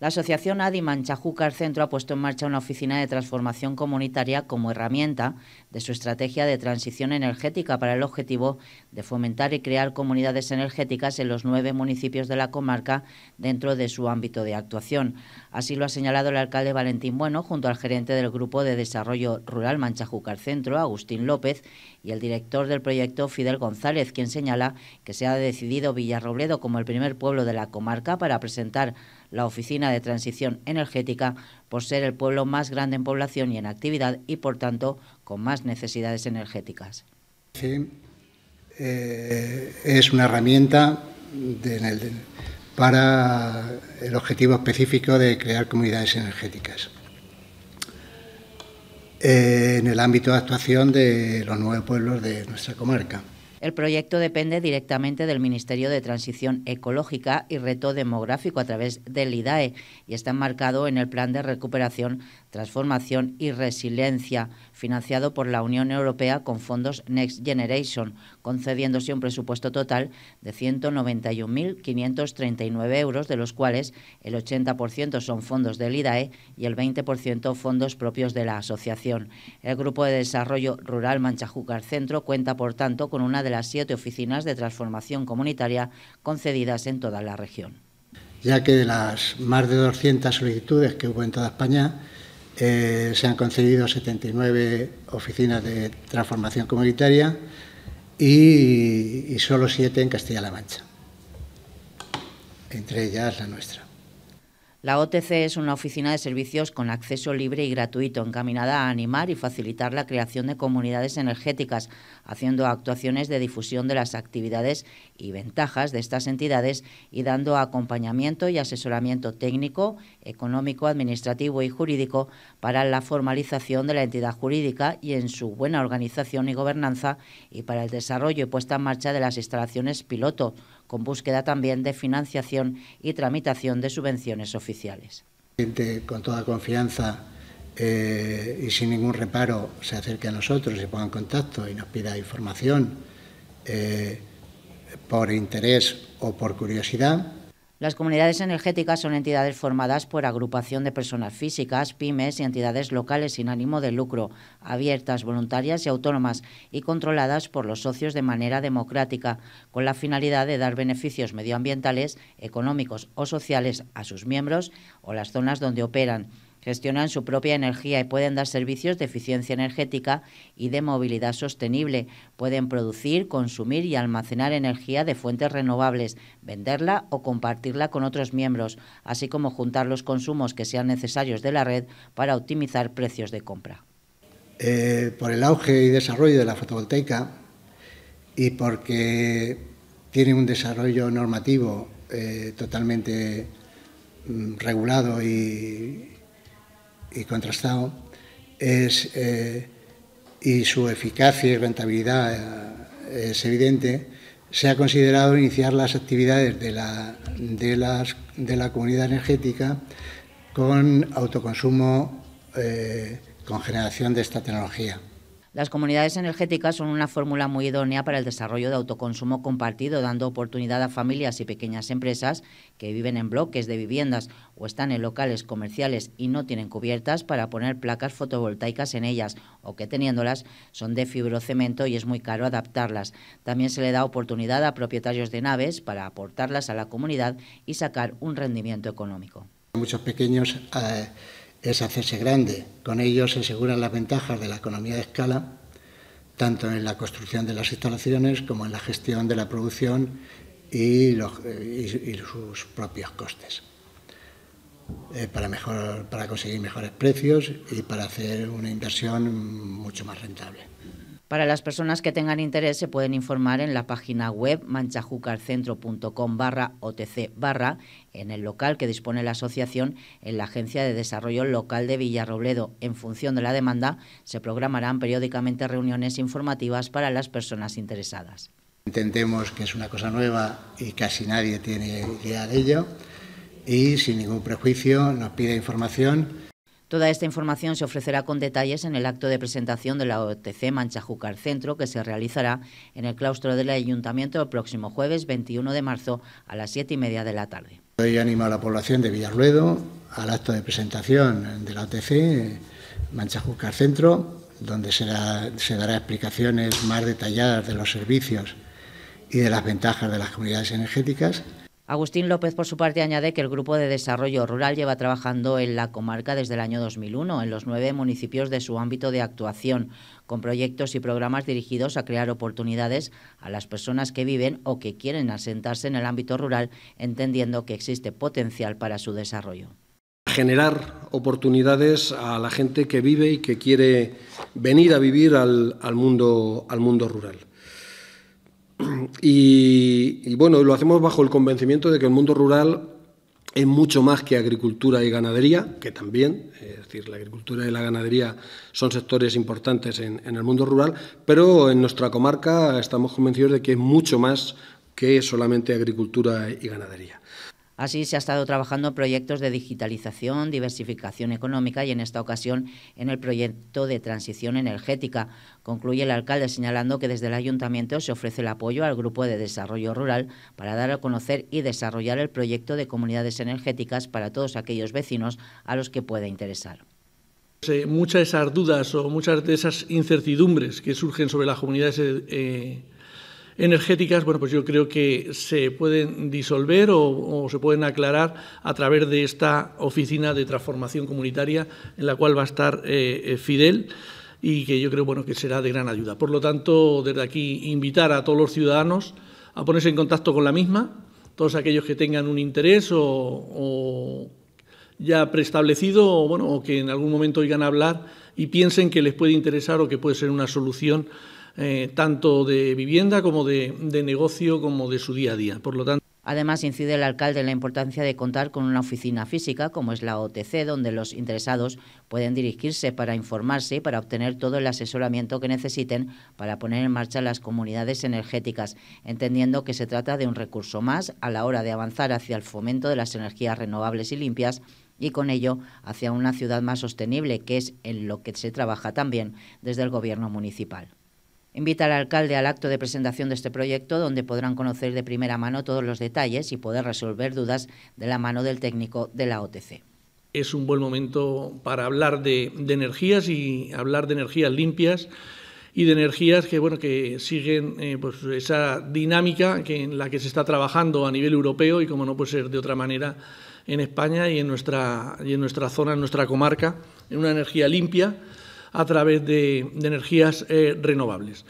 La asociación Adi Manchajúcar Centro ha puesto en marcha una oficina de transformación comunitaria como herramienta de su estrategia de transición energética para el objetivo de fomentar y crear comunidades energéticas en los nueve municipios de la comarca dentro de su ámbito de actuación. Así lo ha señalado el alcalde Valentín Bueno junto al gerente del Grupo de Desarrollo Rural Manchajúcar Centro, Agustín López, y el director del proyecto Fidel González, quien señala que se ha decidido Villarrobledo como el primer pueblo de la comarca para presentar la Oficina de Transición Energética por ser el pueblo más grande en población y en actividad y, por tanto, con más necesidades energéticas. Eh, es una herramienta para el objetivo específico de crear comunidades energéticas. Eh, en el ámbito de actuación de los nueve pueblos de nuestra comarca. El proyecto depende directamente del Ministerio de Transición Ecológica y Reto Demográfico a través del IDAE y está enmarcado en el Plan de Recuperación, Transformación y Resiliencia, financiado por la Unión Europea con fondos Next Generation, concediéndose un presupuesto total de 191.539 euros, de los cuales el 80% son fondos del IDAE y el 20% fondos propios de la asociación. El Grupo de Desarrollo Rural Manchajucar Centro cuenta, por tanto, con una de las siete oficinas de transformación comunitaria concedidas en toda la región. Ya que de las más de 200 solicitudes que hubo en toda España, eh, se han concedido 79 oficinas de transformación comunitaria y, solo siete en Castilla-La Mancha, entre ellas la nuestra. La OTC es una oficina de servicios con acceso libre y gratuito, encaminada a animar y facilitar la creación de comunidades energéticas, haciendo actuaciones de difusión de las actividades y ventajas de estas entidades y dando acompañamiento y asesoramiento técnico, económico, administrativo y jurídico para la formalización de la entidad jurídica y en su buena organización y gobernanza y para el desarrollo y puesta en marcha de las instalaciones piloto con búsqueda también de financiación y tramitación de subvenciones oficiales. Con toda confianza eh, y sin ningún reparo se acerque a nosotros, se ponga en contacto y nos pida información eh, por interés o por curiosidad. Las comunidades energéticas son entidades formadas por agrupación de personas físicas, pymes y entidades locales sin ánimo de lucro, abiertas, voluntarias y autónomas, y controladas por los socios de manera democrática, con la finalidad de dar beneficios medioambientales, económicos o sociales a sus miembros o las zonas donde operan gestionan su propia energía y pueden dar servicios de eficiencia energética y de movilidad sostenible. Pueden producir, consumir y almacenar energía de fuentes renovables, venderla o compartirla con otros miembros, así como juntar los consumos que sean necesarios de la red para optimizar precios de compra. Eh, por el auge y desarrollo de la fotovoltaica y porque tiene un desarrollo normativo eh, totalmente mm, regulado y, y contrastado, es, eh, y su eficacia y rentabilidad eh, es evidente, se ha considerado iniciar las actividades de la, de las, de la comunidad energética con autoconsumo, eh, con generación de esta tecnología. Las comunidades energéticas son una fórmula muy idónea para el desarrollo de autoconsumo compartido, dando oportunidad a familias y pequeñas empresas que viven en bloques de viviendas o están en locales comerciales y no tienen cubiertas para poner placas fotovoltaicas en ellas o que teniéndolas son de fibrocemento y es muy caro adaptarlas. También se le da oportunidad a propietarios de naves para aportarlas a la comunidad y sacar un rendimiento económico. Muchos pequeños eh, es hacerse grande. Con ello se aseguran las ventajas de la economía de escala, tanto en la construcción de las instalaciones como en la gestión de la producción y, sus propios costes. Eh, para conseguir mejores precios y para hacer una inversión mucho más rentable. Para las personas que tengan interés se pueden informar en la página web manchajucarcentro.com barra OTC barra en el local que dispone la asociación en la Agencia de Desarrollo Local de Villarrobledo. En función de la demanda se programarán periódicamente reuniones informativas para las personas interesadas. Intentemos que es una cosa nueva y casi nadie tiene idea de ello y sin ningún prejuicio nos pide información Toda esta información se ofrecerá con detalles en el acto de presentación de la OTC Júcar Centro, que se realizará en el claustro del Ayuntamiento el próximo jueves 21 de marzo a las 7 y media de la tarde. Hoy animo a la población de Villarruedo al acto de presentación de la OTC Manchajucar Centro, donde se dará explicaciones más detalladas de los servicios y de las ventajas de las comunidades energéticas. Agustín López, por su parte, añade que el Grupo de Desarrollo Rural lleva trabajando en la comarca desde el año 2001, en los nueve municipios de su ámbito de actuación, con proyectos y programas dirigidos a crear oportunidades a las personas que viven o que quieren asentarse en el ámbito rural, entendiendo que existe potencial para su desarrollo. Generar oportunidades a la gente que vive y que quiere venir a vivir al, al mundo rural. Y, bueno, lo hacemos bajo el convencimiento de que el mundo rural es mucho más que agricultura y ganadería, que también, es decir, la agricultura y la ganadería son sectores importantes en, el mundo rural, pero en nuestra comarca estamos convencidos de que es mucho más que solamente agricultura y ganadería. Así se ha estado trabajando en proyectos de digitalización, diversificación económica y en esta ocasión en el proyecto de transición energética. Concluye el alcalde señalando que desde el ayuntamiento se ofrece el apoyo al grupo de desarrollo rural para dar a conocer y desarrollar el proyecto de comunidades energéticas para todos aquellos vecinos a los que pueda interesar. Eh, muchas de esas dudas o muchas de esas incertidumbres que surgen sobre las comunidades eh, energéticas, bueno, pues yo creo que se pueden disolver o, se pueden aclarar a través de esta oficina de transformación comunitaria en la cual va a estar eh, eh, Fidel y que yo creo bueno, que será de gran ayuda. Por lo tanto, desde aquí invitar a todos los ciudadanos a ponerse en contacto con la misma, todos aquellos que tengan un interés o, ya preestablecido bueno, o que en algún momento oigan hablar y piensen que les puede interesar o que puede ser una solución eh, tanto de vivienda como de, negocio, como de su día a día. Además, incide el alcalde en la importancia de contar con una oficina física, como es la OTC, donde los interesados pueden dirigirse para informarse y para obtener todo el asesoramiento que necesiten para poner en marcha las comunidades energéticas, entendiendo que se trata de un recurso más a la hora de avanzar hacia el fomento de las energías renovables y limpias y con ello hacia una ciudad más sostenible, que es en lo que se trabaja también desde el Gobierno municipal. Invita al alcalde al acto de presentación de este proyecto, donde podrán conocer de primera mano todos los detalles y poder resolver dudas de la mano del técnico de la OTC. Es un buen momento para hablar de, energías y hablar de energías limpias y de energías que bueno que siguen eh, pues esa dinámica que en la que se está trabajando a nivel europeo y como no puede ser de otra manera en España y en nuestra y en nuestra zona en nuestra comarca en una energía limpia a través de, energías eh, renovables.